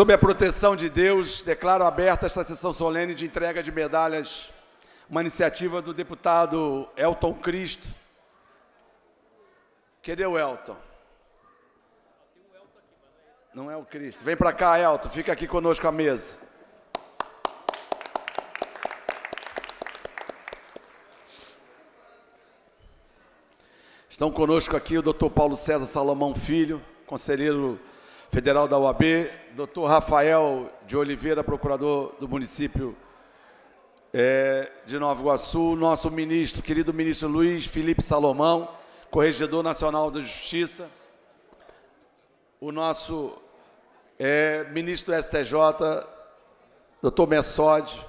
Sob a proteção de Deus, declaro aberta esta sessão solene de entrega de medalhas, uma iniciativa do deputado Elton Cristo. Cadê o Elton? Não é o Cristo. Vem para cá, Elton, fica aqui conosco à mesa. Estão conosco aqui o doutor Paulo César Salomão Filho, conselheiro Federal da UAB, doutor Rafael de Oliveira, procurador do município é, de Nova Iguaçu, nosso ministro, querido ministro Luiz Felipe Salomão, corregedor nacional da Justiça, o nosso é, ministro do STJ, doutor Messode,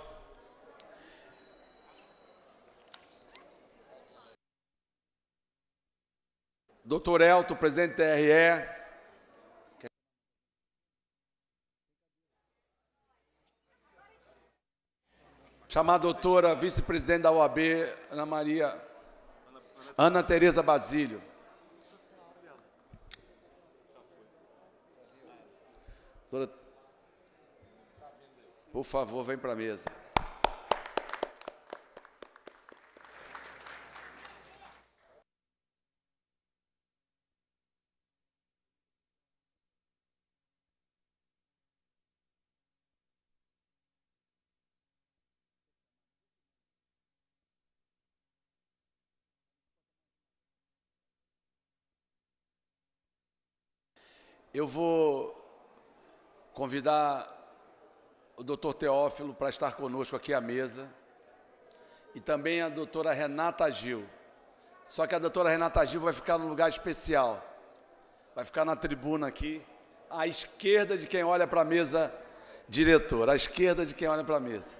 doutor Elton, presidente da TRE, chamar a doutora vice-presidente da OAB, Ana Maria, Ana Tereza Basílio. Por favor, vem para a mesa. Eu vou convidar o doutor Teófilo para estar conosco aqui à mesa e também a doutora Renata Gil. Só que a doutora Renata Gil vai ficar num lugar especial. Vai ficar na tribuna aqui, à esquerda de quem olha para a mesa, diretor, à esquerda de quem olha para a mesa.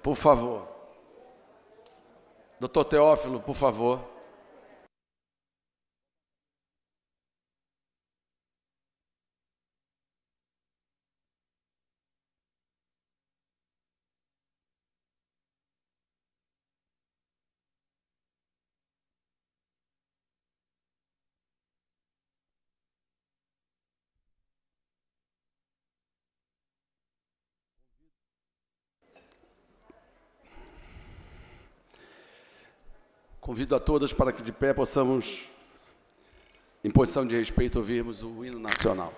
Por favor. Doutor Teófilo, por favor. convido a todas para que de pé possamos, em posição de respeito, ouvirmos o hino nacional.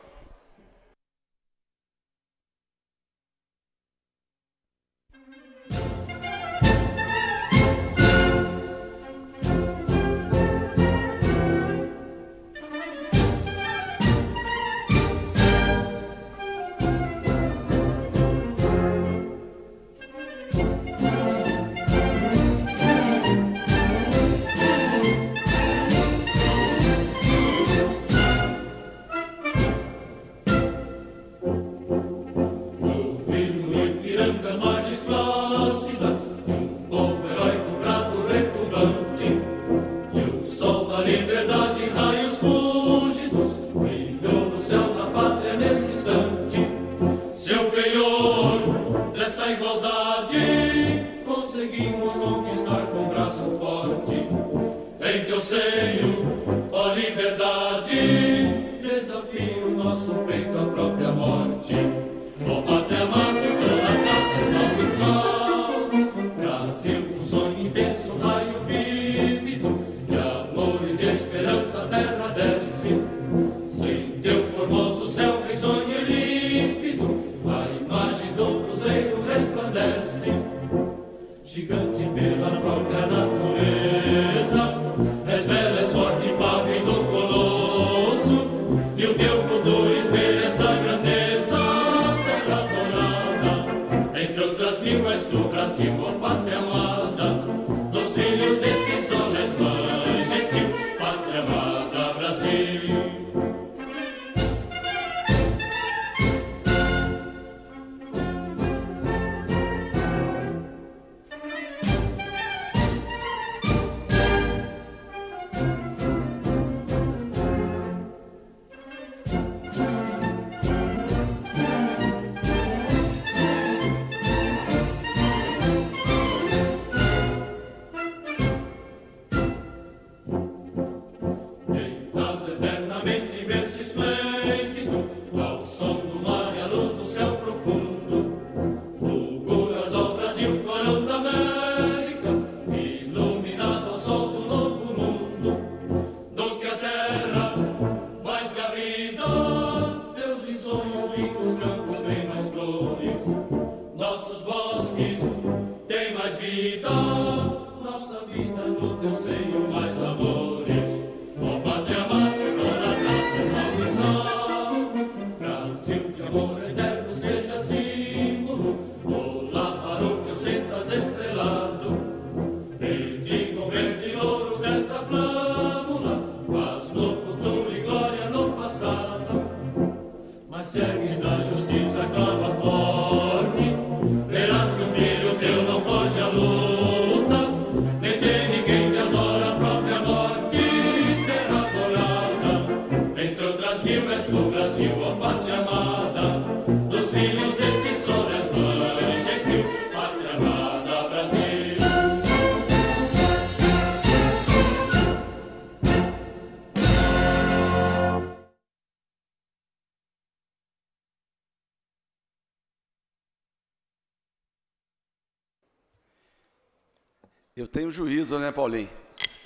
Eu tenho juízo, né, Paulinho?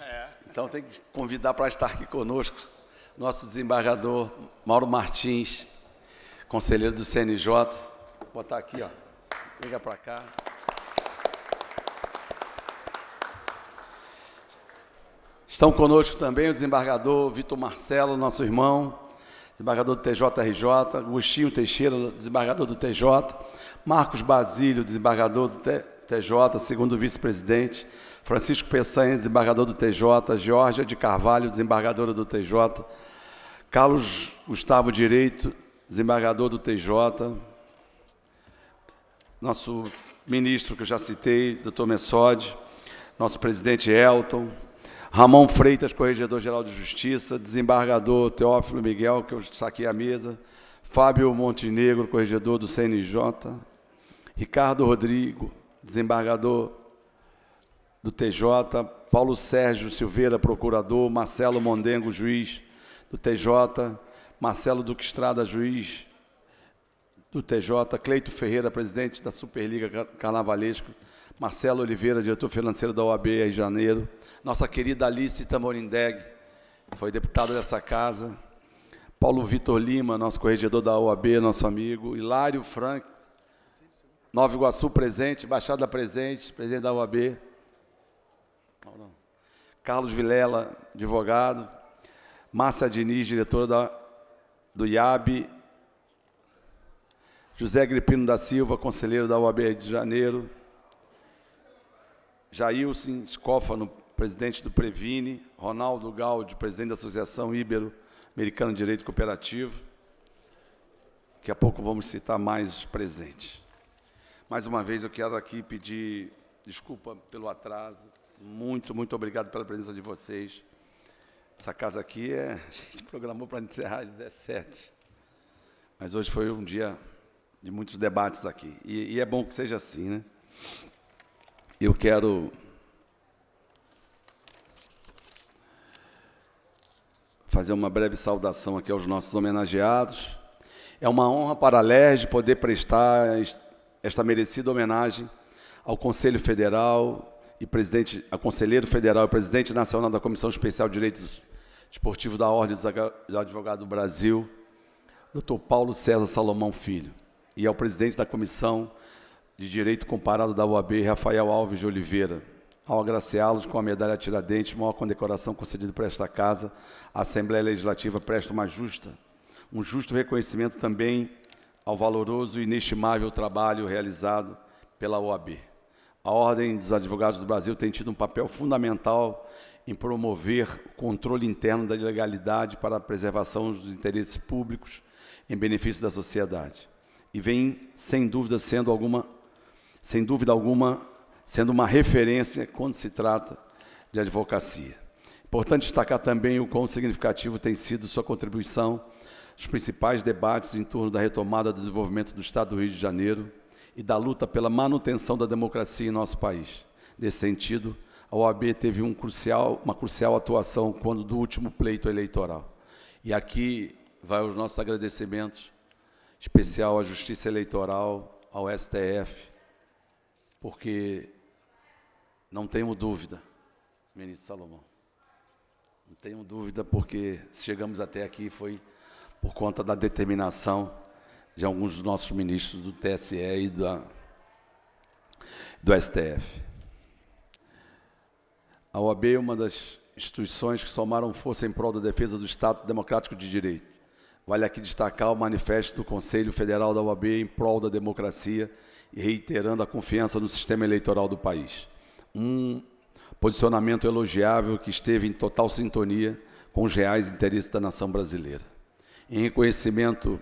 É. Então tem que convidar para estar aqui conosco nosso desembargador Mauro Martins, conselheiro do CNJ. Vou botar aqui, ó. Liga para cá. Estão conosco também o desembargador Vitor Marcelo, nosso irmão, desembargador do TJRJ, Agostinho Teixeira, desembargador do TJ, Marcos Basílio, desembargador do TJ, segundo vice-presidente, Francisco Peçanha, desembargador do TJ, Georgia de Carvalho, desembargadora do TJ, Carlos Gustavo Direito, desembargador do TJ, nosso ministro que eu já citei, doutor Messode, nosso presidente Elton, Ramon Freitas, Corregedor-Geral de Justiça, desembargador Teófilo Miguel, que eu saquei a mesa, Fábio Montenegro, Corregedor do CNJ, Ricardo Rodrigo, desembargador do TJ, Paulo Sérgio Silveira, procurador, Marcelo Mondengo, juiz do TJ, Marcelo Duque Estrada, juiz do TJ, Cleito Ferreira, presidente da Superliga Carnavalesco, Marcelo Oliveira, diretor financeiro da OAB de Janeiro, nossa querida Alice que foi deputada dessa casa, Paulo Vitor Lima, nosso corregedor da OAB, nosso amigo, Hilário Frank, Nova Iguaçu presente, Baixada presente, presidente da OAB, Carlos Vilela, advogado, Márcia Diniz, diretora da, do IAB, José Gripino da Silva, conselheiro da UAB de Janeiro, Jailson Scófano, presidente do Previne, Ronaldo Gaudi, presidente da Associação Ibero-Americana de Direito Cooperativo. Daqui a pouco vamos citar mais os presentes. Mais uma vez, eu quero aqui pedir desculpa pelo atraso. Muito, muito obrigado pela presença de vocês. Essa casa aqui é, a gente programou para encerrar às 17. Mas hoje foi um dia de muitos debates aqui. E, e é bom que seja assim, né? Eu quero. Fazer uma breve saudação aqui aos nossos homenageados. É uma honra para a LERJ poder prestar esta merecida homenagem ao Conselho Federal, e presidente, a conselheiro federal e presidente nacional da Comissão Especial de Direitos Esportivos da Ordem dos Advogados do Brasil, doutor Paulo César Salomão Filho, e ao é presidente da Comissão de Direito Comparado da UAB, Rafael Alves de Oliveira, ao agraciá-los com a medalha Tiradentes, maior condecoração concedida por esta Casa, a Assembleia Legislativa presta uma justa, um justo reconhecimento também ao valoroso e inestimável trabalho realizado pela OAB. A Ordem dos Advogados do Brasil tem tido um papel fundamental em promover o controle interno da legalidade para a preservação dos interesses públicos em benefício da sociedade. E vem, sem dúvida, sendo alguma, sem dúvida alguma, sendo uma referência quando se trata de advocacia. Importante destacar também o quão significativo tem sido sua contribuição nos principais debates em torno da retomada do desenvolvimento do Estado do Rio de Janeiro, e da luta pela manutenção da democracia em nosso país. Nesse sentido, a OAB teve um crucial, uma crucial atuação quando do último pleito eleitoral. E aqui vai os nossos agradecimentos, especial à Justiça Eleitoral, ao STF, porque não tenho dúvida, ministro Salomão, não tenho dúvida porque chegamos até aqui foi por conta da determinação de alguns dos nossos ministros do TSE e da, do STF. A OAB é uma das instituições que somaram força em prol da defesa do Estado Democrático de Direito. Vale aqui destacar o manifesto do Conselho Federal da OAB em prol da democracia e reiterando a confiança no sistema eleitoral do país. Um posicionamento elogiável que esteve em total sintonia com os reais interesses da nação brasileira. Em reconhecimento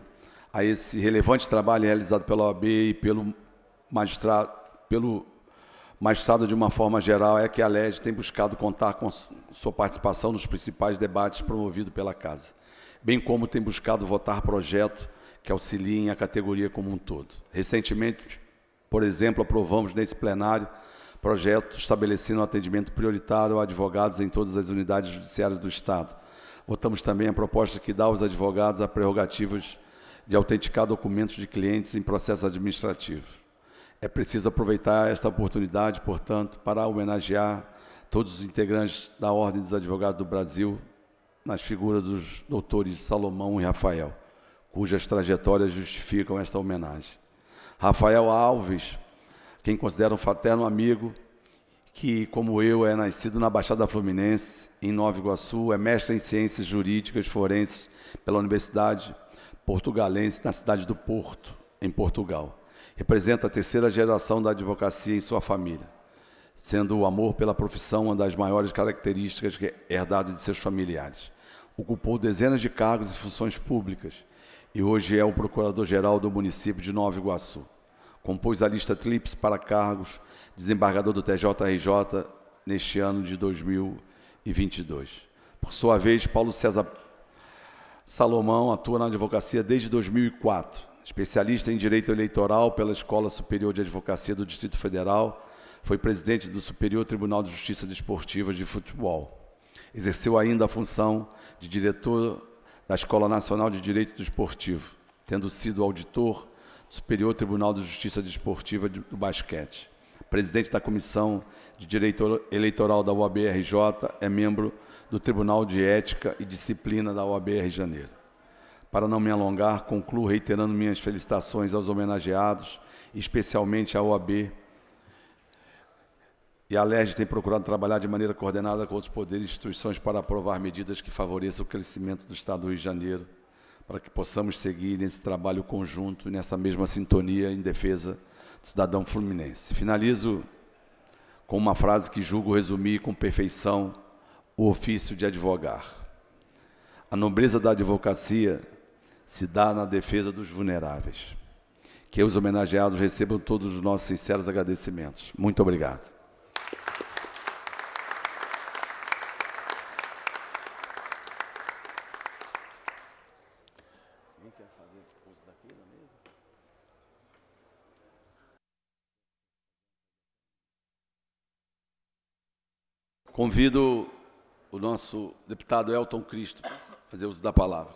a esse relevante trabalho realizado pela OAB e pelo magistrado, pelo magistrado de uma forma geral, é que a LED tem buscado contar com sua participação nos principais debates promovidos pela Casa, bem como tem buscado votar projetos que auxiliem a categoria como um todo. Recentemente, por exemplo, aprovamos nesse plenário projeto estabelecendo um atendimento prioritário a advogados em todas as unidades judiciárias do Estado. Votamos também a proposta que dá aos advogados a prerrogativas de autenticar documentos de clientes em processo administrativo. É preciso aproveitar esta oportunidade, portanto, para homenagear todos os integrantes da Ordem dos Advogados do Brasil, nas figuras dos doutores Salomão e Rafael, cujas trajetórias justificam esta homenagem. Rafael Alves, quem considera um fraterno amigo, que, como eu, é nascido na Baixada Fluminense, em Nova Iguaçu, é mestre em Ciências Jurídicas Forenses pela Universidade portugalense na cidade do Porto, em Portugal. Representa a terceira geração da advocacia em sua família, sendo o amor pela profissão uma das maiores características herdadas de seus familiares. Ocupou dezenas de cargos e funções públicas e hoje é o procurador-geral do município de Nova Iguaçu. Compôs a lista TRIPS para cargos, desembargador do TJRJ neste ano de 2022. Por sua vez, Paulo César Salomão atua na advocacia desde 2004, especialista em direito eleitoral pela Escola Superior de Advocacia do Distrito Federal, foi presidente do Superior Tribunal de Justiça Desportiva de Futebol. Exerceu ainda a função de diretor da Escola Nacional de Direito Desportivo, tendo sido auditor do Superior Tribunal de Justiça Desportiva do Basquete. Presidente da Comissão de Direito Eleitoral da UABRJ, é membro do Tribunal de Ética e Disciplina da OAB Rio de Janeiro. Para não me alongar, concluo reiterando minhas felicitações aos homenageados, especialmente à OAB. E a LERJ tem procurado trabalhar de maneira coordenada com outros poderes e instituições para aprovar medidas que favoreçam o crescimento do Estado do Rio de Janeiro, para que possamos seguir nesse trabalho conjunto, nessa mesma sintonia em defesa do cidadão fluminense. Finalizo com uma frase que julgo resumir com perfeição o ofício de advogar. A nobreza da advocacia se dá na defesa dos vulneráveis. Que os homenageados recebam todos os nossos sinceros agradecimentos. Muito obrigado. Convido o nosso deputado Elton Cristo fazer uso da palavra.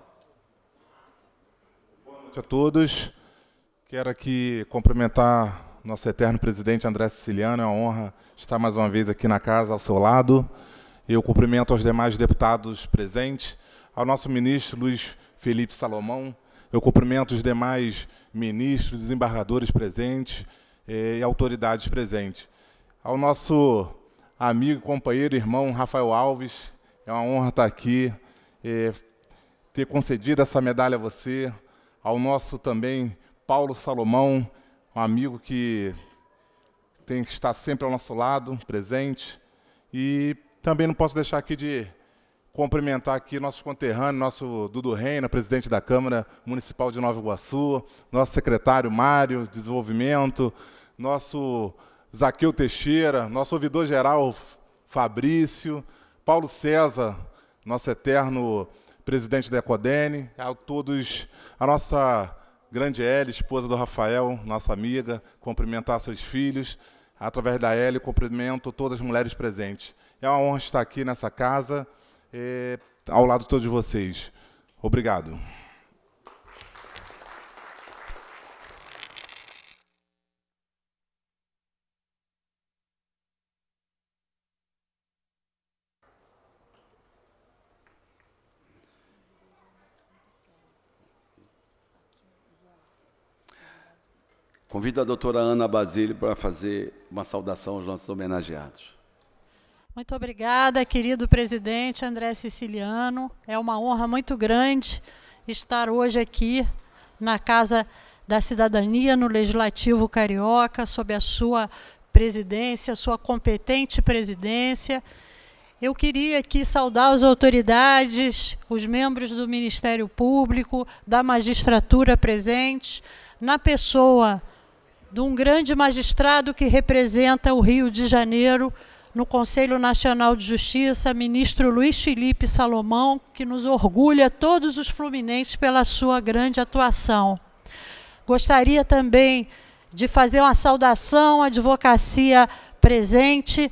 Boa noite a todos. Quero aqui cumprimentar nosso eterno presidente André Siciliano. É uma honra estar mais uma vez aqui na casa, ao seu lado. Eu cumprimento aos demais deputados presentes, ao nosso ministro Luiz Felipe Salomão. Eu cumprimento os demais ministros, desembargadores presentes eh, e autoridades presentes. Ao nosso amigo, companheiro, irmão Rafael Alves. É uma honra estar aqui, é, ter concedido essa medalha a você, ao nosso também Paulo Salomão, um amigo que tem que estar sempre ao nosso lado, presente. E também não posso deixar aqui de cumprimentar aqui nosso conterrâneo, nosso Dudu Reina, presidente da Câmara Municipal de Nova Iguaçu, nosso secretário Mário, Desenvolvimento, nosso Zaqueu Teixeira, nosso ouvidor geral Fabrício, Paulo César, nosso eterno presidente da Ecodene, a todos, a nossa grande L, esposa do Rafael, nossa amiga, cumprimentar seus filhos. Através da L, cumprimento todas as mulheres presentes. É uma honra estar aqui nessa casa, eh, ao lado de todos vocês. Obrigado. Convido a doutora Ana Basílio para fazer uma saudação aos nossos homenageados. Muito obrigada, querido presidente André Siciliano. É uma honra muito grande estar hoje aqui na Casa da Cidadania, no Legislativo Carioca, sob a sua presidência, sua competente presidência. Eu queria aqui saudar as autoridades, os membros do Ministério Público, da magistratura presentes, na pessoa de um grande magistrado que representa o Rio de Janeiro no Conselho Nacional de Justiça, ministro Luiz Felipe Salomão, que nos orgulha todos os fluminenses pela sua grande atuação. Gostaria também de fazer uma saudação à advocacia presente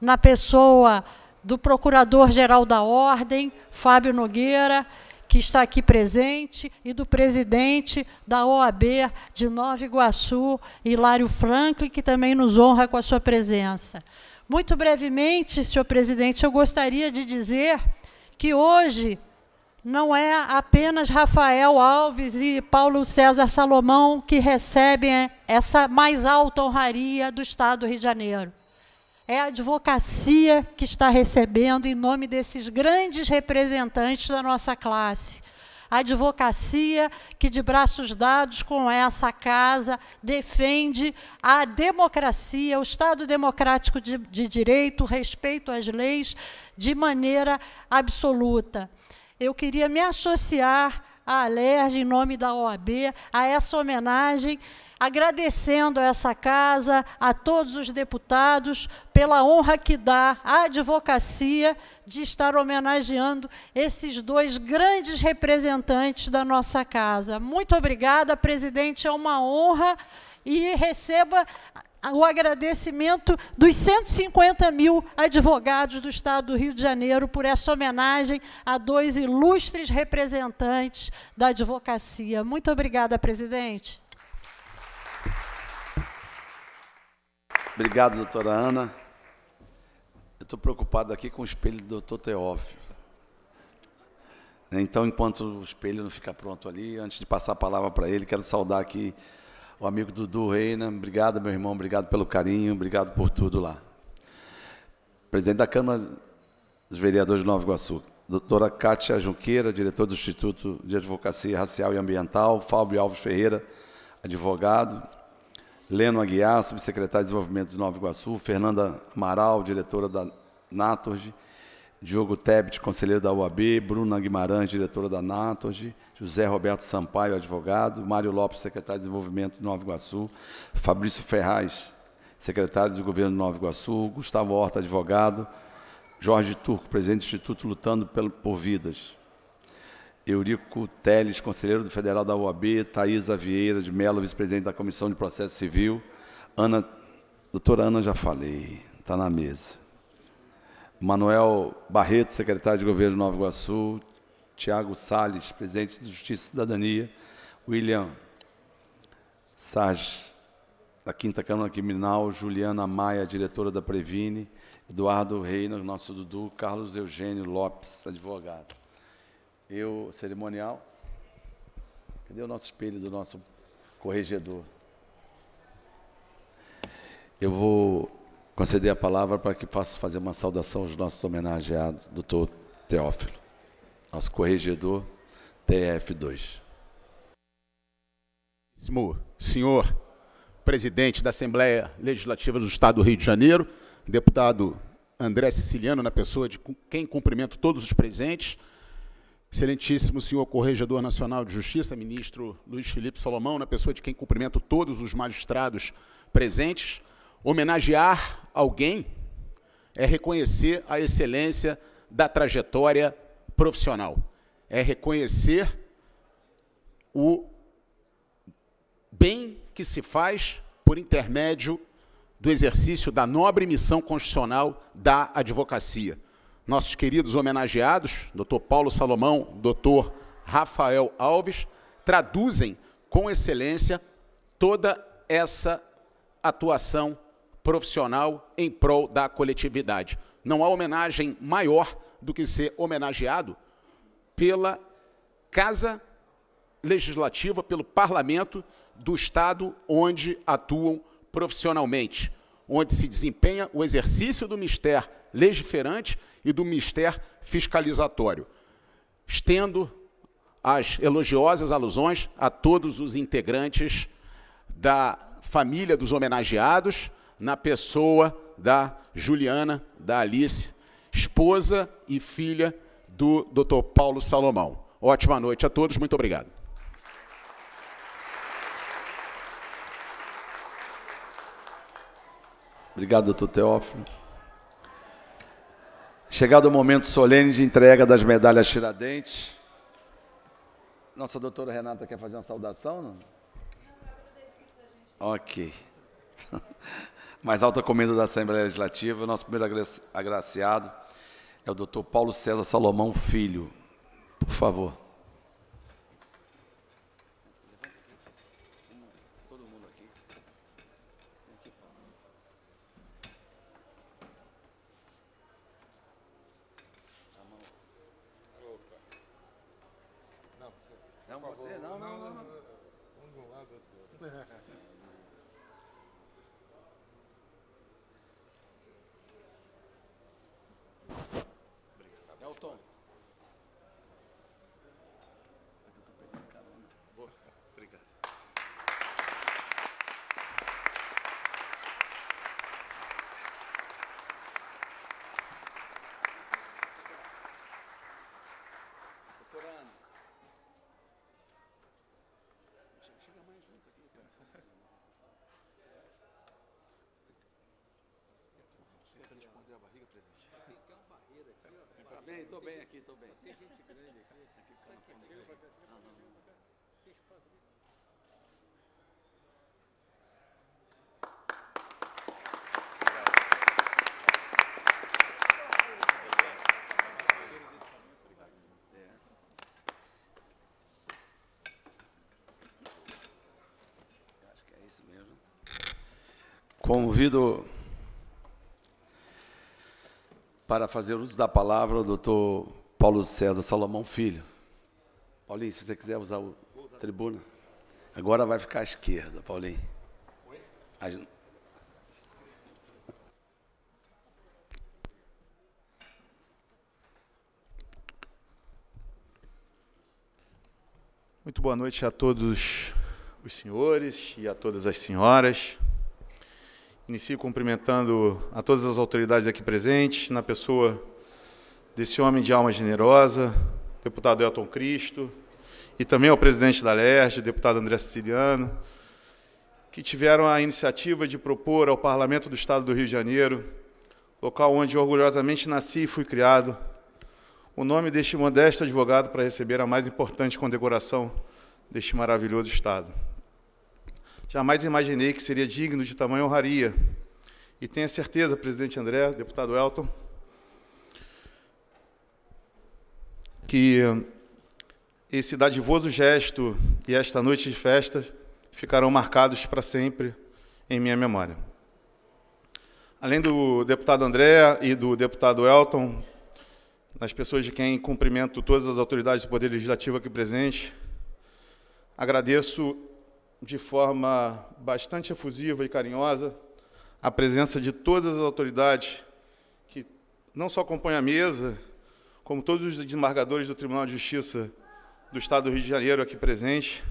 na pessoa do Procurador-Geral da Ordem, Fábio Nogueira, que está aqui presente, e do presidente da OAB de Nova Iguaçu, Hilário Franklin, que também nos honra com a sua presença. Muito brevemente, senhor presidente, eu gostaria de dizer que hoje não é apenas Rafael Alves e Paulo César Salomão que recebem essa mais alta honraria do Estado do Rio de Janeiro é a advocacia que está recebendo em nome desses grandes representantes da nossa classe. A advocacia que, de braços dados com essa casa, defende a democracia, o Estado democrático de, de direito, o respeito às leis de maneira absoluta. Eu queria me associar a Alerj, em nome da OAB, a essa homenagem, agradecendo a essa casa, a todos os deputados, pela honra que dá à advocacia de estar homenageando esses dois grandes representantes da nossa casa. Muito obrigada, presidente, é uma honra e receba o agradecimento dos 150 mil advogados do Estado do Rio de Janeiro por essa homenagem a dois ilustres representantes da advocacia. Muito obrigada, presidente. Obrigado, doutora Ana. Eu estou preocupado aqui com o espelho do doutor Teófilo. Então, enquanto o espelho não fica pronto ali, antes de passar a palavra para ele, quero saudar aqui o amigo Dudu Reina. Obrigado, meu irmão, obrigado pelo carinho, obrigado por tudo lá. Presidente da Câmara dos Vereadores de Nova Iguaçu, doutora Cátia Junqueira, diretor do Instituto de Advocacia Racial e Ambiental, Fábio Alves Ferreira, advogado, Leno Aguiar, subsecretário de Desenvolvimento de Nova Iguaçu, Fernanda Amaral, diretora da Natorg, Diogo Tebet, conselheiro da UAB, Bruna Guimarães, diretora da Natorg, José Roberto Sampaio, advogado, Mário Lopes, secretário de Desenvolvimento de Nova Iguaçu, Fabrício Ferraz, secretário de Governo de Nova Iguaçu, Gustavo Horta, advogado, Jorge Turco, presidente do Instituto Lutando por Vidas, Eurico Teles, conselheiro do Federal da UAB, Thaisa Vieira de Mello, vice-presidente da Comissão de Processo Civil, Ana, doutora Ana, já falei, está na mesa. Manuel Barreto, secretário de Governo de Nova Iguaçu, Tiago Sales, presidente do Justiça e Cidadania, William Sage, da Quinta Câmara Criminal, Juliana Maia, diretora da Previne, Eduardo Reina, nosso Dudu, Carlos Eugênio Lopes, advogado. Eu, cerimonial. Cadê o nosso espelho do nosso corregedor? Eu vou conceder a palavra para que possa fazer uma saudação aos nossos homenageados, doutor Teófilo. Nosso corregedor, TF2. Senhor presidente da Assembleia Legislativa do Estado do Rio de Janeiro, deputado André Siciliano, na pessoa de quem cumprimento todos os presentes, excelentíssimo senhor Corregedor Nacional de Justiça, ministro Luiz Felipe Salomão, na pessoa de quem cumprimento todos os magistrados presentes, homenagear alguém é reconhecer a excelência da trajetória profissional. É reconhecer o bem que se faz por intermédio do exercício da nobre missão constitucional da advocacia. Nossos queridos homenageados, Dr. Paulo Salomão, Dr. Rafael Alves, traduzem com excelência toda essa atuação profissional em prol da coletividade. Não há homenagem maior do que ser homenageado pela Casa Legislativa, pelo Parlamento do Estado onde atuam profissionalmente, onde se desempenha o exercício do ministério legiferante e do ministério fiscalizatório. Estendo as elogiosas alusões a todos os integrantes da família dos homenageados, na pessoa da Juliana, da Alice esposa e filha do Dr. Paulo Salomão. Ótima noite a todos, muito obrigado. Obrigado, doutor Teófilo. Chegado o momento solene de entrega das medalhas Tiradentes. Nossa doutora Renata quer fazer uma saudação, não? Ok. mais alta comenda da Assembleia Legislativa. Nosso primeiro agraciado é o doutor Paulo César Salomão Filho. Por favor. Tá bem, estou bem aqui, estou bem. Tem gente grande aqui. Tá aqui fica na ponta. Chega Tem espaço aqui. É. É Convido para fazer uso da palavra o doutor Paulo César Salomão Filho. Paulinho, se você quiser usar o tribuna. Agora vai ficar à esquerda, Paulinho. Oi? Muito boa noite a todos os senhores e a todas as senhoras. Inicio cumprimentando a todas as autoridades aqui presentes, na pessoa desse homem de alma generosa, deputado Elton Cristo, e também ao presidente da LERJ, deputado André Siciliano, que tiveram a iniciativa de propor ao Parlamento do Estado do Rio de Janeiro, local onde orgulhosamente nasci e fui criado, o nome deste modesto advogado para receber a mais importante condecoração deste maravilhoso Estado. Jamais imaginei que seria digno de tamanha honraria. E tenha certeza, presidente André, deputado Elton, que esse dadivoso gesto e esta noite de festas ficarão marcados para sempre em minha memória. Além do deputado André e do deputado Elton, nas pessoas de quem cumprimento todas as autoridades do Poder Legislativo aqui presentes, agradeço de forma bastante efusiva e carinhosa a presença de todas as autoridades que não só acompanham a mesa, como todos os desembargadores do Tribunal de Justiça do Estado do Rio de Janeiro aqui presentes.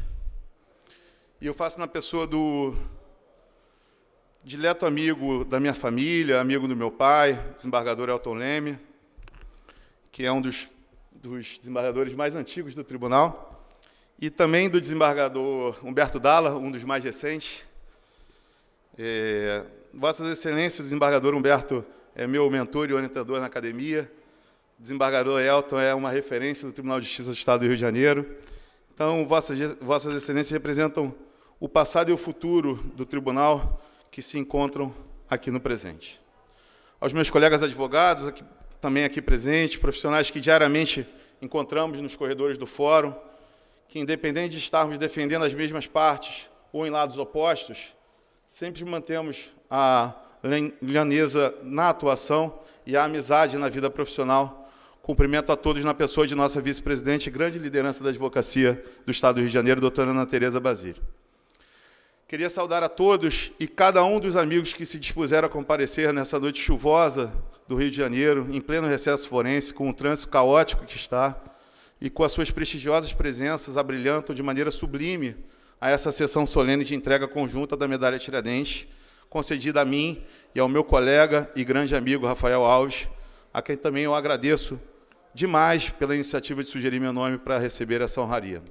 E eu faço na pessoa do dileto amigo da minha família, amigo do meu pai, desembargador Elton Leme, que é um dos, dos desembargadores mais antigos do tribunal e também do desembargador Humberto Dalla, um dos mais recentes. É, Vossas Excelências, desembargador Humberto é meu mentor e orientador na academia. Desembargador Elton é uma referência do Tribunal de Justiça do Estado do Rio de Janeiro. Então, Vossas, Vossas Excelências representam o passado e o futuro do tribunal que se encontram aqui no presente. Aos meus colegas advogados, aqui, também aqui presentes, profissionais que diariamente encontramos nos corredores do fórum, que, independente de estarmos defendendo as mesmas partes ou em lados opostos, sempre mantemos a lhaneza na atuação e a amizade na vida profissional. Cumprimento a todos na pessoa de nossa vice-presidente, grande liderança da advocacia do Estado do Rio de Janeiro, doutora Ana Tereza Basílio. Queria saudar a todos e cada um dos amigos que se dispuseram a comparecer nessa noite chuvosa do Rio de Janeiro, em pleno recesso forense, com o trânsito caótico que está e com as suas prestigiosas presenças abrilhantam de maneira sublime a essa sessão solene de entrega conjunta da medalha Tiradentes, concedida a mim e ao meu colega e grande amigo Rafael Alves, a quem também eu agradeço demais pela iniciativa de sugerir meu nome para receber essa honraria.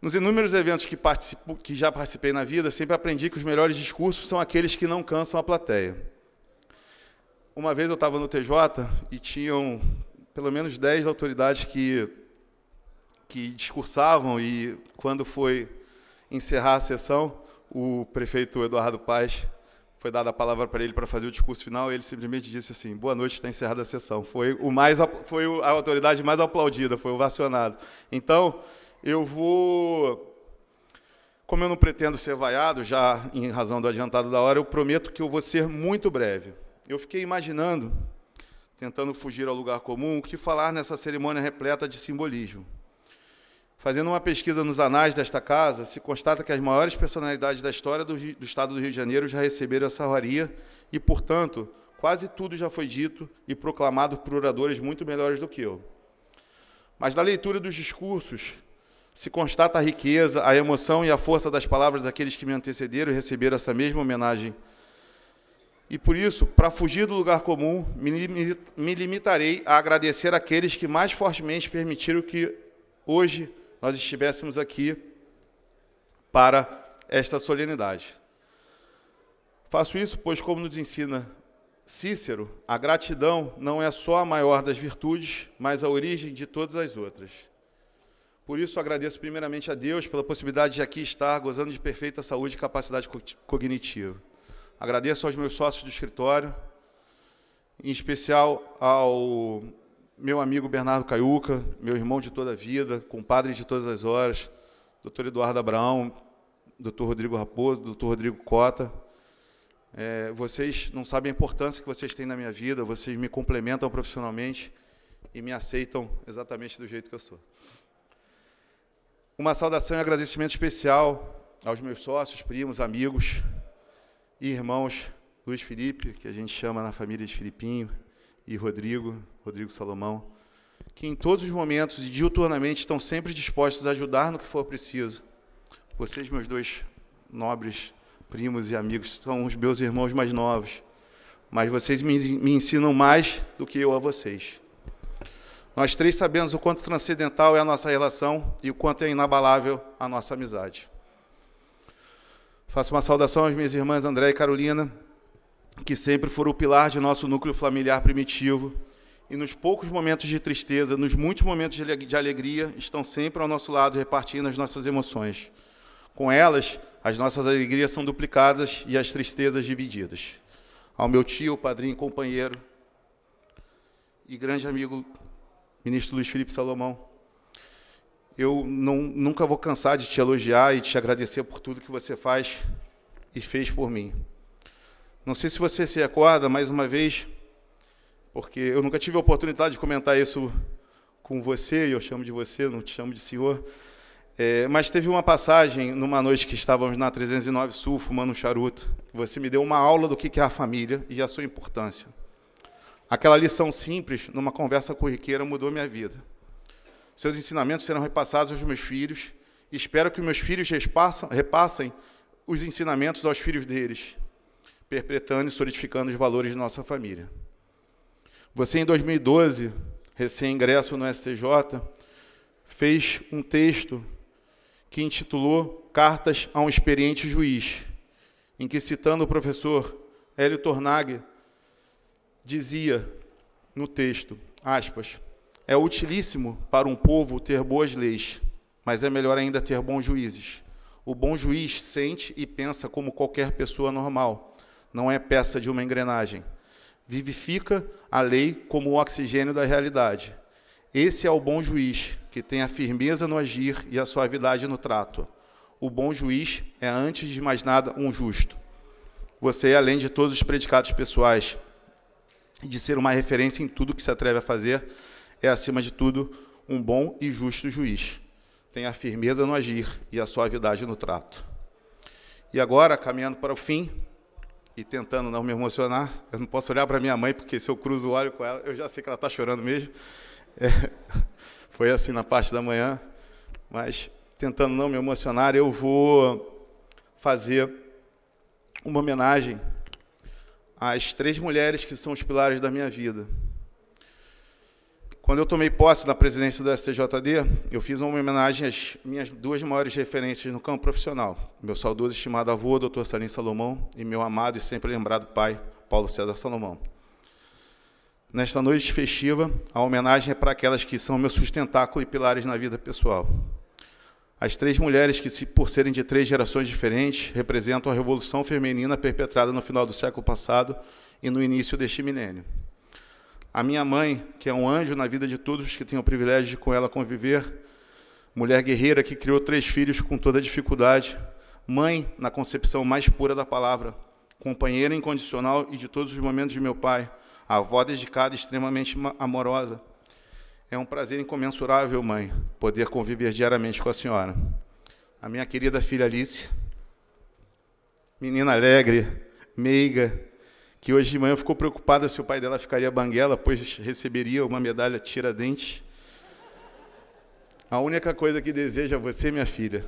Nos inúmeros eventos que, que, já participei na vida, sempre aprendi que os melhores discursos são aqueles que não cansam a plateia. Uma vez eu estava no TJ e tinham pelo menos 10 autoridades que, que discursavam e quando foi encerrar a sessão, o prefeito Eduardo Paz foi dada a palavra para ele para fazer o discurso final, e ele simplesmente disse assim: "Boa noite, está encerrada a sessão". Foi o mais foi a autoridade mais aplaudida, foi ovacionado. Então, eu vou como eu não pretendo ser vaiado, já em razão do adiantado da hora, eu prometo que eu vou ser muito breve. Eu fiquei imaginando tentando fugir ao lugar comum, o que falar nessa cerimônia repleta de simbolismo? Fazendo uma pesquisa nos anais desta casa, se constata que as maiores personalidades da história do, do Estado do Rio de Janeiro já receberam essa honraria e, portanto, quase tudo já foi dito e proclamado por oradores muito melhores do que eu. Mas na leitura dos discursos, se constata a riqueza, a emoção e a força das palavras daqueles que me antecederam e receberam essa mesma homenagem e por isso, para fugir do lugar comum, me limitarei a agradecer aqueles que mais fortemente permitiram que hoje nós estivéssemos aqui para esta solenidade. Faço isso, pois, como nos ensina Cícero, a gratidão não é só a maior das virtudes, mas a origem de todas as outras. Por isso, agradeço primeiramente a Deus pela possibilidade de aqui estar, gozando de perfeita saúde e capacidade cognitiva. Agradeço aos meus sócios do escritório, em especial ao meu amigo Bernardo Caiuca, meu irmão de toda a vida, compadre de todas as horas, doutor Eduardo Abraão, doutor Rodrigo Raposo, doutor Rodrigo Cota. É, vocês não sabem a importância que vocês têm na minha vida, vocês me complementam profissionalmente e me aceitam exatamente do jeito que eu sou. Uma saudação e agradecimento especial aos meus sócios, primos, amigos, e irmãos Luiz Felipe, que a gente chama na família de Filipinho, e Rodrigo, Rodrigo Salomão, que em todos os momentos e diuturnamente estão sempre dispostos a ajudar no que for preciso. Vocês, meus dois nobres primos e amigos, são os meus irmãos mais novos, mas vocês me ensinam mais do que eu a vocês. Nós três sabemos o quanto transcendental é a nossa relação e o quanto é inabalável a nossa amizade. Faço uma saudação às minhas irmãs André e Carolina, que sempre foram o pilar de nosso núcleo familiar primitivo e nos poucos momentos de tristeza, nos muitos momentos de alegria, estão sempre ao nosso lado repartindo as nossas emoções. Com elas, as nossas alegrias são duplicadas e as tristezas divididas. Ao meu tio, padrinho, companheiro e grande amigo, ministro Luiz Felipe Salomão, eu não, nunca vou cansar de te elogiar e te agradecer por tudo que você faz e fez por mim. Não sei se você se recorda, mais uma vez, porque eu nunca tive a oportunidade de comentar isso com você, e eu chamo de você, não te chamo de senhor, é, mas teve uma passagem, numa noite que estávamos na 309 Sul, fumando um charuto, você me deu uma aula do que é a família e a sua importância. Aquela lição simples, numa conversa corriqueira, mudou minha vida. Seus ensinamentos serão repassados aos meus filhos. Espero que meus filhos repassem os ensinamentos aos filhos deles, perpetrando e solidificando os valores de nossa família. Você, em 2012, recém-ingresso no STJ, fez um texto que intitulou Cartas a um Experiente Juiz, em que, citando o professor Hélio Tornag, dizia no texto, aspas, é utilíssimo para um povo ter boas leis, mas é melhor ainda ter bons juízes. O bom juiz sente e pensa como qualquer pessoa normal, não é peça de uma engrenagem. Vivifica a lei como o oxigênio da realidade. Esse é o bom juiz, que tem a firmeza no agir e a suavidade no trato. O bom juiz é, antes de mais nada, um justo. Você, é, além de todos os predicados pessoais, de ser uma referência em tudo que se atreve a fazer, é, acima de tudo, um bom e justo juiz. Tem a firmeza no agir e a suavidade no trato. E agora, caminhando para o fim e tentando não me emocionar, eu não posso olhar para minha mãe, porque se eu cruzo o olho com ela, eu já sei que ela está chorando mesmo. É, foi assim na parte da manhã, mas tentando não me emocionar, eu vou fazer uma homenagem às três mulheres que são os pilares da minha vida. Quando eu tomei posse na presidência do STJD, eu fiz uma homenagem às minhas duas maiores referências no campo profissional, meu saudoso e estimado avô, Dr. Salim Salomão, e meu amado e sempre lembrado pai, Paulo César Salomão. Nesta noite festiva, a homenagem é para aquelas que são meu sustentáculo e pilares na vida pessoal. As três mulheres que, por serem de três gerações diferentes, representam a revolução feminina perpetrada no final do século passado e no início deste milênio. A minha mãe, que é um anjo na vida de todos que tenho o privilégio de com ela conviver, mulher guerreira que criou três filhos com toda dificuldade, mãe na concepção mais pura da palavra, companheira incondicional e de todos os momentos de meu pai, avó dedicada e extremamente amorosa. É um prazer incomensurável, mãe, poder conviver diariamente com a senhora. A minha querida filha Alice, menina alegre, meiga, que hoje de manhã ficou preocupada se o pai dela ficaria banguela, pois receberia uma medalha Tiradentes. A única coisa que deseja a você, minha filha,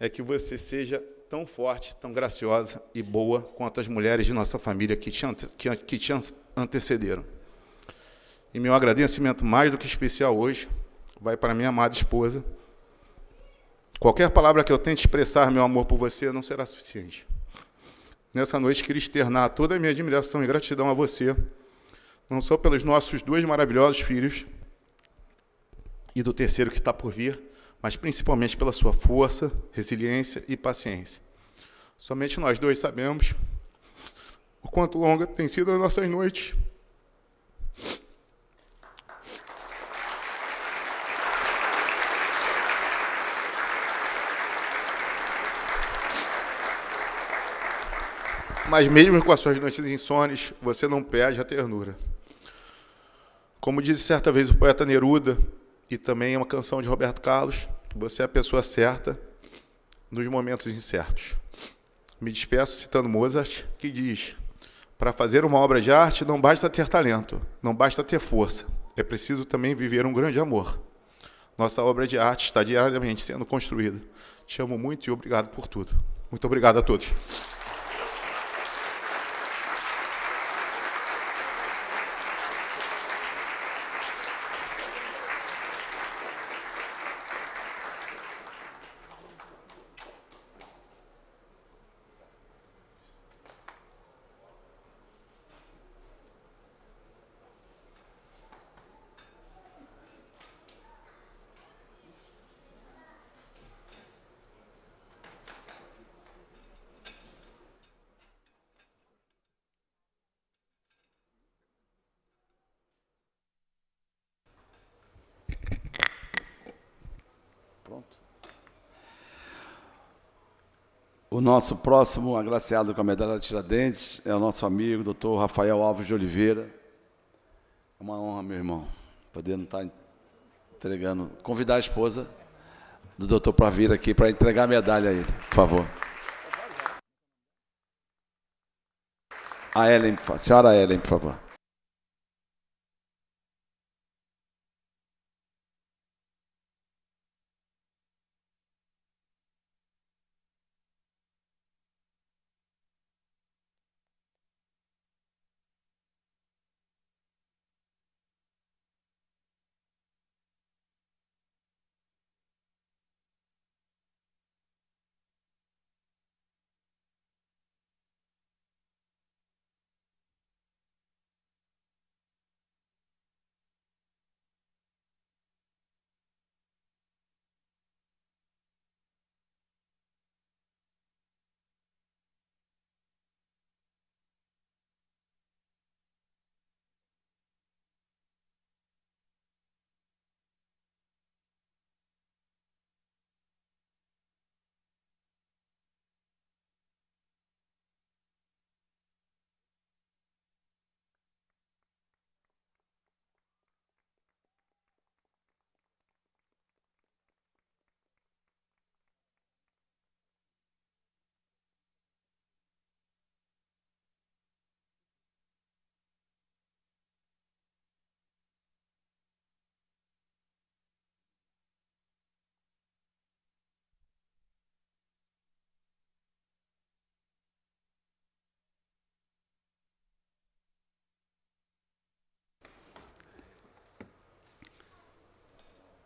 é que você seja tão forte, tão graciosa e boa quanto as mulheres de nossa família que te, ante que, que te antecederam. E meu agradecimento mais do que especial hoje vai para minha amada esposa. Qualquer palavra que eu tente expressar meu amor por você não será suficiente nessa noite, queria externar toda a minha admiração e gratidão a você, não só pelos nossos dois maravilhosos filhos e do terceiro que está por vir, mas principalmente pela sua força, resiliência e paciência. Somente nós dois sabemos o quanto longa tem sido as nossas noites Mas mesmo com as suas noites insones, você não perde a ternura. Como disse certa vez o poeta Neruda, e também é uma canção de Roberto Carlos, você é a pessoa certa nos momentos incertos. Me despeço citando Mozart, que diz: Para fazer uma obra de arte não basta ter talento, não basta ter força, é preciso também viver um grande amor. Nossa obra de arte está diariamente sendo construída. Te amo muito e obrigado por tudo. Muito obrigado a todos. nosso próximo agraciado com a medalha de Tiradentes é o nosso amigo, doutor Rafael Alves de Oliveira. É uma honra, meu irmão, poder não estar tá entregando, convidar a esposa do doutor para vir aqui para entregar a medalha a ele, por favor. A Ellen, a senhora Ellen, por favor.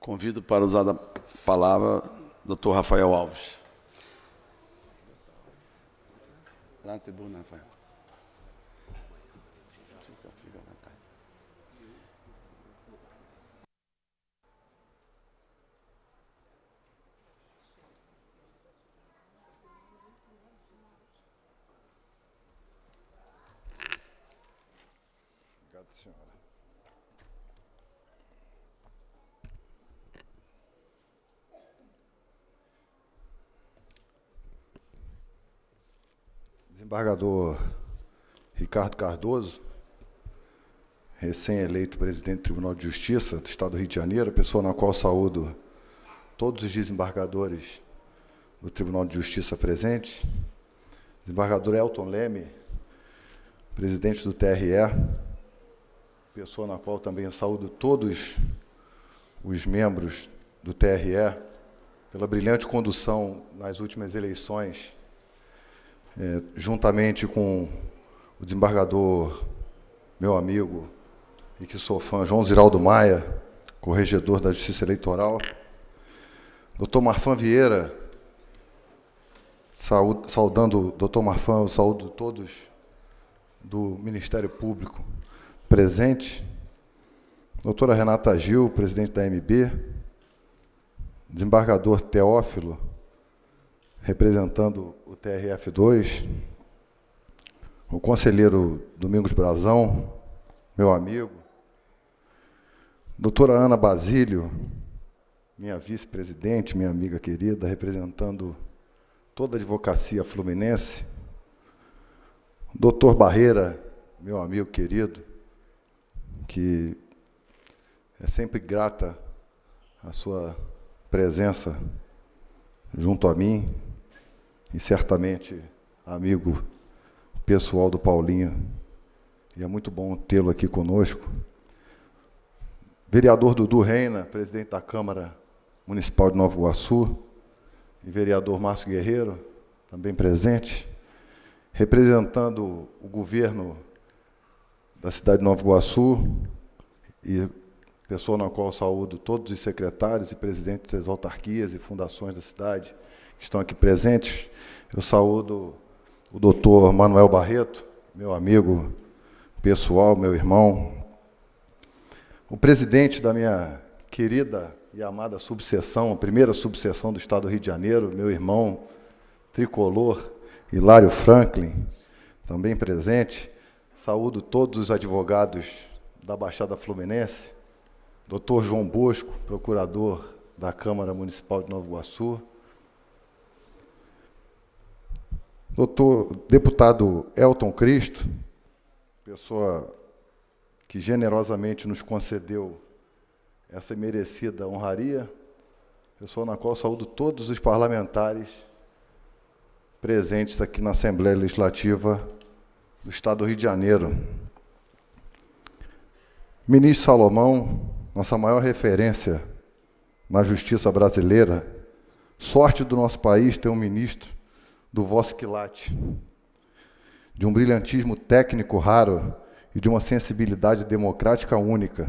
Convido para usar a palavra Dr. Rafael Alves. na tribuna, Rafael. desembargador Ricardo Cardoso, recém-eleito presidente do Tribunal de Justiça do Estado do Rio de Janeiro, pessoa na qual saúdo todos os desembargadores do Tribunal de Justiça presentes, desembargador Elton Leme, presidente do TRE, pessoa na qual também saúdo todos os membros do TRE pela brilhante condução nas últimas eleições é, juntamente com o desembargador, meu amigo, e que sou fã, João Ziraldo Maia, corregedor da Justiça Eleitoral, doutor Marfan Vieira, saúdo, saudando o doutor Marfan, o saúdo todos do Ministério Público presente, doutora Renata Gil, presidente da MB, desembargador Teófilo, representando o TRF2, o conselheiro Domingos Brazão, meu amigo, doutora Ana Basílio, minha vice-presidente, minha amiga querida, representando toda a advocacia fluminense, doutor Barreira, meu amigo querido, que é sempre grata a sua presença junto a mim, e certamente amigo pessoal do Paulinho, e é muito bom tê-lo aqui conosco. Vereador Dudu Reina, presidente da Câmara Municipal de Nova Iguaçu, e vereador Márcio Guerreiro, também presente, representando o governo da cidade de Nova Iguaçu, e pessoa na qual saúdo todos os secretários e presidentes das autarquias e fundações da cidade que estão aqui presentes, eu saúdo o doutor Manuel Barreto, meu amigo pessoal, meu irmão, o presidente da minha querida e amada subseção, a primeira subseção do Estado do Rio de Janeiro, meu irmão tricolor, Hilário Franklin, também presente. Saúdo todos os advogados da Baixada Fluminense, doutor João Bosco, procurador da Câmara Municipal de Novo Iguaçu, Doutor, deputado Elton Cristo, pessoa que generosamente nos concedeu essa merecida honraria, pessoa na qual saúdo todos os parlamentares presentes aqui na Assembleia Legislativa do Estado do Rio de Janeiro. Ministro Salomão, nossa maior referência na justiça brasileira, sorte do nosso país ter um ministro do vosso quilate, de um brilhantismo técnico raro e de uma sensibilidade democrática única.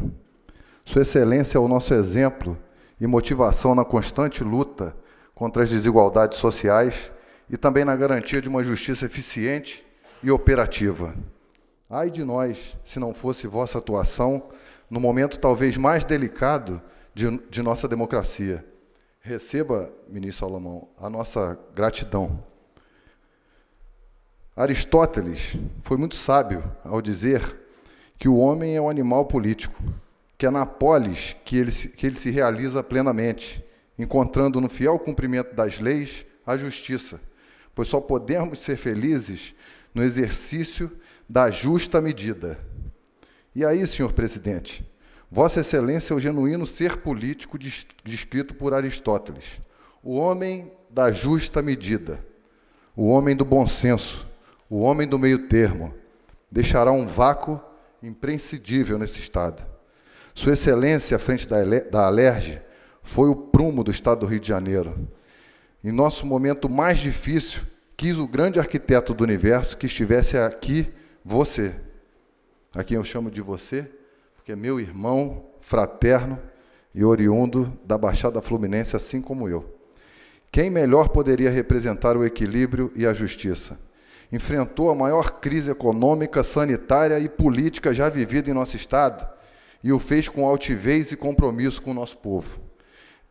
Sua Excelência é o nosso exemplo e motivação na constante luta contra as desigualdades sociais e também na garantia de uma justiça eficiente e operativa. Ai de nós, se não fosse vossa atuação no momento talvez mais delicado de, de nossa democracia. Receba, ministro Salomão, a nossa gratidão. Aristóteles foi muito sábio ao dizer que o homem é um animal político, que é na polis que ele, se, que ele se realiza plenamente, encontrando no fiel cumprimento das leis a justiça, pois só podemos ser felizes no exercício da justa medida. E aí, senhor presidente, Vossa Excelência é o genuíno ser político descrito por Aristóteles, o homem da justa medida, o homem do bom senso, o homem do meio-termo deixará um vácuo imprescindível nesse Estado. Sua Excelência, à frente da, da Alerj, foi o prumo do Estado do Rio de Janeiro. Em nosso momento mais difícil, quis o grande arquiteto do universo que estivesse aqui, você. A quem eu chamo de você, porque é meu irmão fraterno e oriundo da Baixada Fluminense, assim como eu. Quem melhor poderia representar o equilíbrio e a justiça? enfrentou a maior crise econômica, sanitária e política já vivida em nosso Estado e o fez com altivez e compromisso com o nosso povo.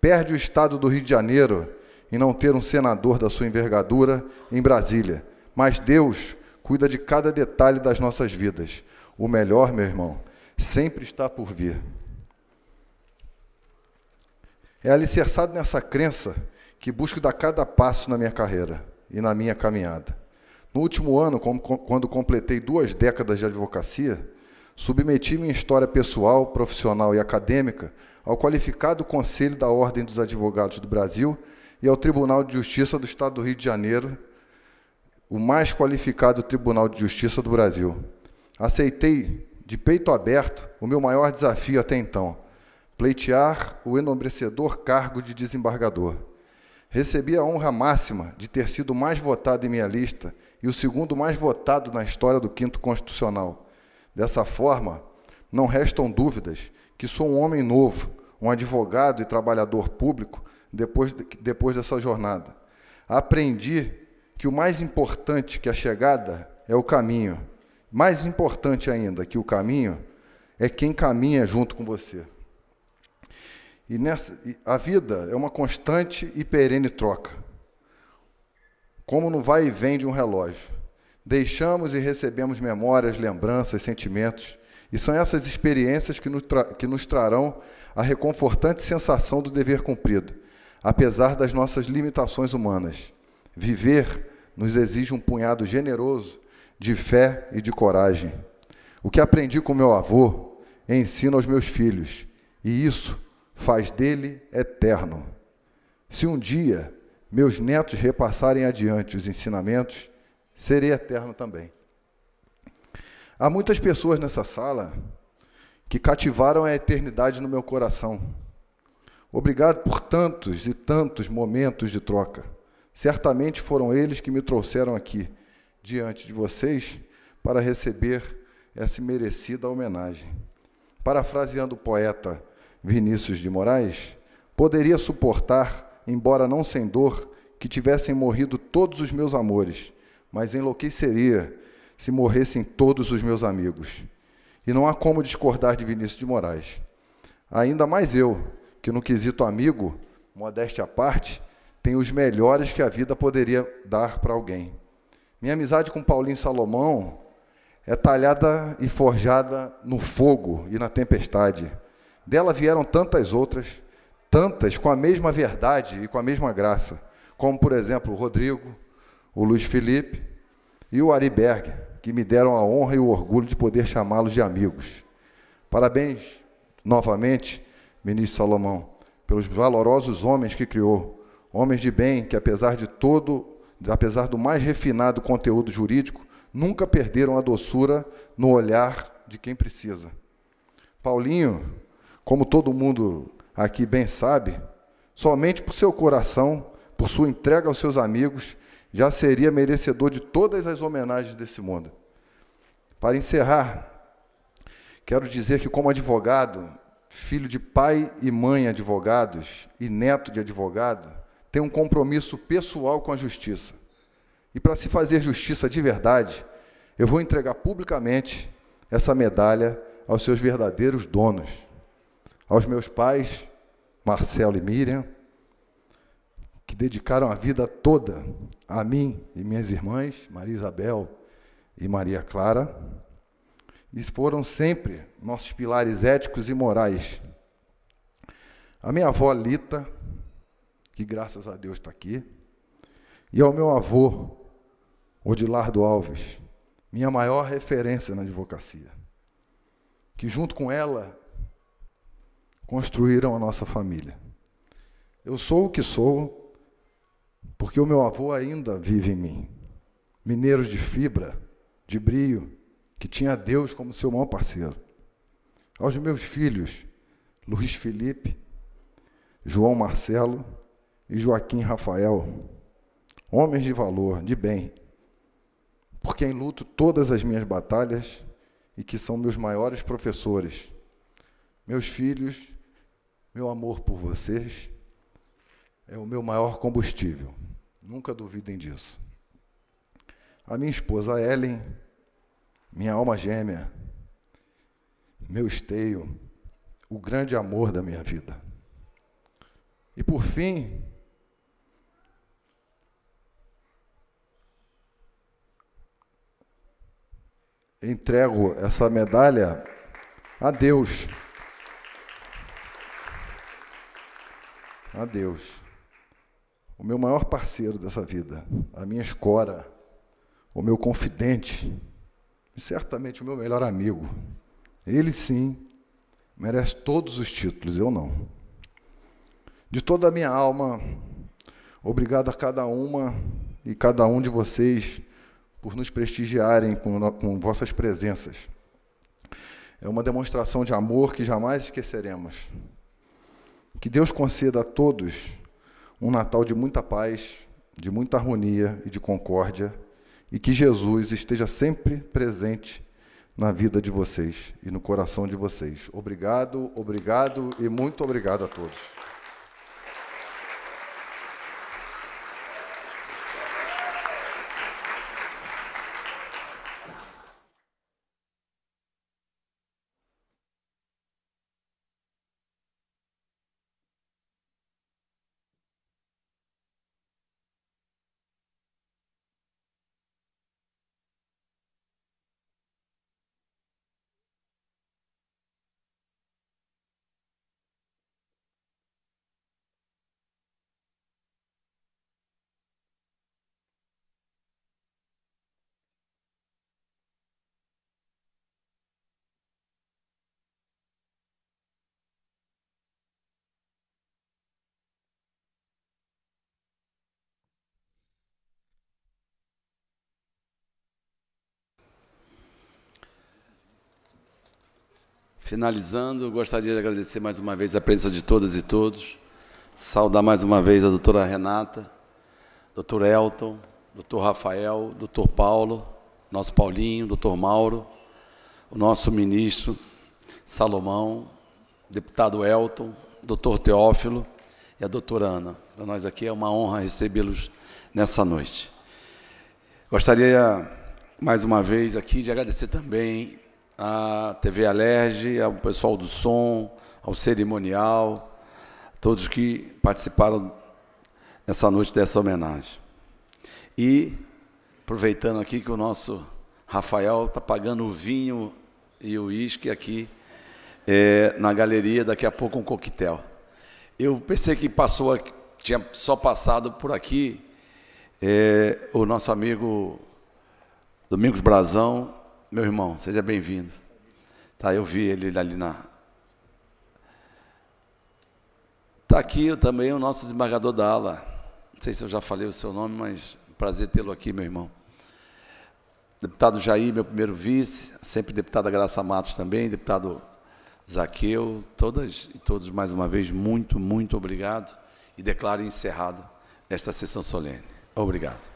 Perde o Estado do Rio de Janeiro em não ter um senador da sua envergadura em Brasília, mas Deus cuida de cada detalhe das nossas vidas. O melhor, meu irmão, sempre está por vir. É alicerçado nessa crença que busco dar cada passo na minha carreira e na minha caminhada. No último ano, quando completei duas décadas de advocacia, submeti minha história pessoal, profissional e acadêmica ao qualificado Conselho da Ordem dos Advogados do Brasil e ao Tribunal de Justiça do Estado do Rio de Janeiro, o mais qualificado Tribunal de Justiça do Brasil. Aceitei, de peito aberto, o meu maior desafio até então pleitear o enobrecedor cargo de desembargador. Recebi a honra máxima de ter sido o mais votado em minha lista e o segundo mais votado na história do Quinto Constitucional. Dessa forma, não restam dúvidas que sou um homem novo, um advogado e trabalhador público depois, de, depois dessa jornada. Aprendi que o mais importante que a chegada é o caminho. Mais importante ainda que o caminho é quem caminha junto com você. E nessa, a vida é uma constante e perene troca. Como no vai e vem de um relógio. Deixamos e recebemos memórias, lembranças, sentimentos. E são essas experiências que nos, que nos trarão a reconfortante sensação do dever cumprido, apesar das nossas limitações humanas. Viver nos exige um punhado generoso de fé e de coragem. O que aprendi com meu avô, ensino aos meus filhos, e isso faz dele eterno. Se um dia meus netos repassarem adiante os ensinamentos, serei eterno também. Há muitas pessoas nessa sala que cativaram a eternidade no meu coração. Obrigado por tantos e tantos momentos de troca. Certamente foram eles que me trouxeram aqui, diante de vocês, para receber essa merecida homenagem. Parafraseando o poeta Vinícius de Moraes, poderia suportar, embora não sem dor, que tivessem morrido todos os meus amores, mas enlouqueceria se morressem todos os meus amigos. E não há como discordar de Vinícius de Moraes. Ainda mais eu, que no quesito amigo, modéstia à parte, tenho os melhores que a vida poderia dar para alguém. Minha amizade com Paulinho Salomão é talhada e forjada no fogo e na tempestade. Dela vieram tantas outras, tantas com a mesma verdade e com a mesma graça, como, por exemplo, o Rodrigo, o Luiz Felipe e o Ari Berg, que me deram a honra e o orgulho de poder chamá-los de amigos. Parabéns novamente, ministro Salomão, pelos valorosos homens que criou, homens de bem que, apesar de todo apesar do mais refinado conteúdo jurídico, nunca perderam a doçura no olhar de quem precisa. Paulinho como todo mundo aqui bem sabe, somente por seu coração, por sua entrega aos seus amigos, já seria merecedor de todas as homenagens desse mundo. Para encerrar, quero dizer que, como advogado, filho de pai e mãe advogados e neto de advogado, tenho um compromisso pessoal com a justiça. E para se fazer justiça de verdade, eu vou entregar publicamente essa medalha aos seus verdadeiros donos aos meus pais, Marcelo e Miriam, que dedicaram a vida toda a mim e minhas irmãs, Maria Isabel e Maria Clara, e foram sempre nossos pilares éticos e morais. A minha avó Lita, que graças a Deus está aqui, e ao meu avô, Odilardo Alves, minha maior referência na advocacia, que junto com ela construíram a nossa família. Eu sou o que sou porque o meu avô ainda vive em mim. Mineiros de fibra, de brio, que tinha Deus como seu maior parceiro. Aos meus filhos, Luiz Felipe, João Marcelo e Joaquim Rafael, homens de valor, de bem, por quem luto todas as minhas batalhas e que são meus maiores professores, meus filhos meu amor por vocês é o meu maior combustível. Nunca duvidem disso. A minha esposa Ellen, minha alma gêmea, meu esteio, o grande amor da minha vida. E por fim, entrego essa medalha a Deus. a Deus, o meu maior parceiro dessa vida, a minha escora, o meu confidente, e certamente o meu melhor amigo. Ele sim merece todos os títulos, eu não. De toda a minha alma, obrigado a cada uma e cada um de vocês por nos prestigiarem com, com vossas presenças. É uma demonstração de amor que jamais esqueceremos. Que Deus conceda a todos um Natal de muita paz, de muita harmonia e de concórdia, e que Jesus esteja sempre presente na vida de vocês e no coração de vocês. Obrigado, obrigado e muito obrigado a todos. Finalizando, gostaria de agradecer mais uma vez a presença de todas e todos, saudar mais uma vez a doutora Renata, doutor Elton, doutor Rafael, doutor Paulo, nosso Paulinho, doutor Mauro, o nosso ministro Salomão, deputado Elton, doutor Teófilo e a doutora Ana. Para nós aqui é uma honra recebê-los nessa noite. Gostaria, mais uma vez, aqui de agradecer também à TV Alerge, ao pessoal do som, ao cerimonial, todos que participaram nessa noite dessa homenagem. E aproveitando aqui que o nosso Rafael está pagando o vinho e o uísque aqui é, na galeria, daqui a pouco um coquetel. Eu pensei que passou, tinha só passado por aqui é, o nosso amigo Domingos Brazão, meu irmão, seja bem-vindo. Tá, eu vi ele ali na. Está aqui também o nosso desembargador dala Não sei se eu já falei o seu nome, mas prazer tê-lo aqui, meu irmão. Deputado Jair, meu primeiro vice, sempre deputada Graça Matos também, deputado Zaqueu, todas e todos mais uma vez, muito, muito obrigado e declaro encerrado esta sessão solene. Obrigado.